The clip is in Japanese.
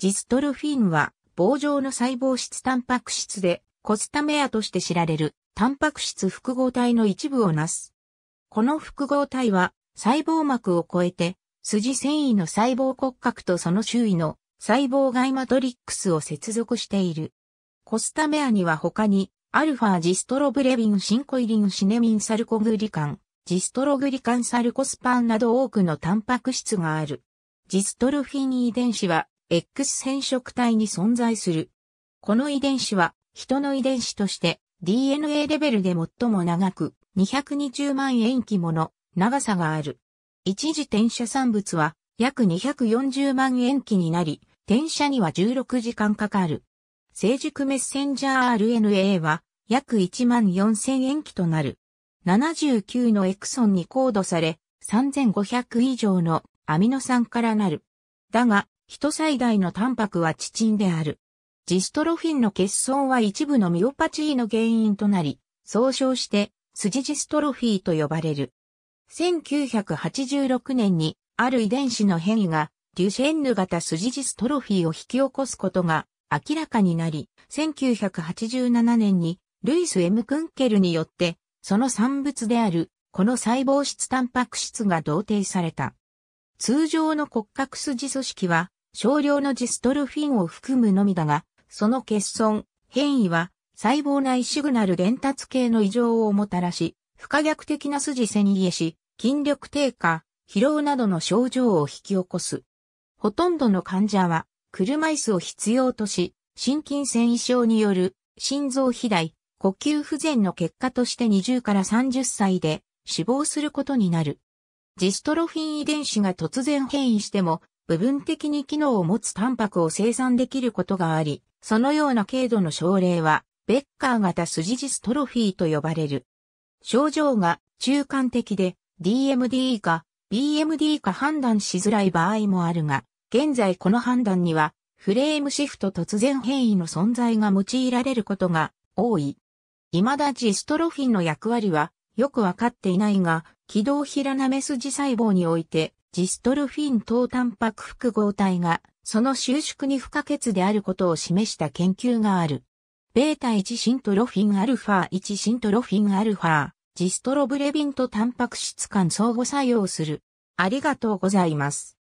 ジストルフィンは棒状の細胞質タンパク質でコスタメアとして知られるタンパク質複合体の一部をなす。この複合体は細胞膜を超えて筋繊維の細胞骨格とその周囲の細胞外マトリックスを接続している。コスタメアには他にアルファジストロブレビンシンコイリンシネミンサルコグリカン、ジストログリカンサルコスパンなど多くのタンパク質がある。ジストルフィン遺伝子は X 染色体に存在する。この遺伝子は、人の遺伝子として DNA レベルで最も長く、220万塩基もの長さがある。一時転写産物は約240万塩基になり、転写には16時間かかる。成熟メッセンジャー RNA は約1万4000塩基となる。79のエクソンにコードされ、3500以上のアミノ酸からなる。だが、人最大のタンパクはチチンである。ジストロフィンの欠損は一部のミオパチーの原因となり、総称してスジジストロフィーと呼ばれる。1986年にある遺伝子の変異がデュシェンヌ型ジジストロフィーを引き起こすことが明らかになり、1987年にルイス・エムクンケルによって、その産物である、この細胞質タンパク質が同定された。通常の骨格筋組織は、少量のジストルフィンを含むのみだが、その欠損、変異は、細胞内シグナル伝達系の異常をもたらし、不可逆的な筋線癒し、筋力低下、疲労などの症状を引き起こす。ほとんどの患者は、車椅子を必要とし、心筋繊維症による心臓肥大、呼吸不全の結果として20から30歳で死亡することになる。ジストロフィン遺伝子が突然変異しても部分的に機能を持つタンパクを生産できることがあり、そのような軽度の症例は、ベッカー型スジジストロフィーと呼ばれる。症状が中間的で DMD か BMD か判断しづらい場合もあるが、現在この判断にはフレームシフト突然変異の存在が用いられることが多い。未だジストロフィンの役割はよくわかっていないが、軌道平なめ筋細胞においてジストルフィン等タンパク複合体が、その収縮に不可欠であることを示した研究がある。ベータ1シントロフィンアルファ1シントロフィンアルファ、ジストロブレビンとタンパク質間相互作用する。ありがとうございます。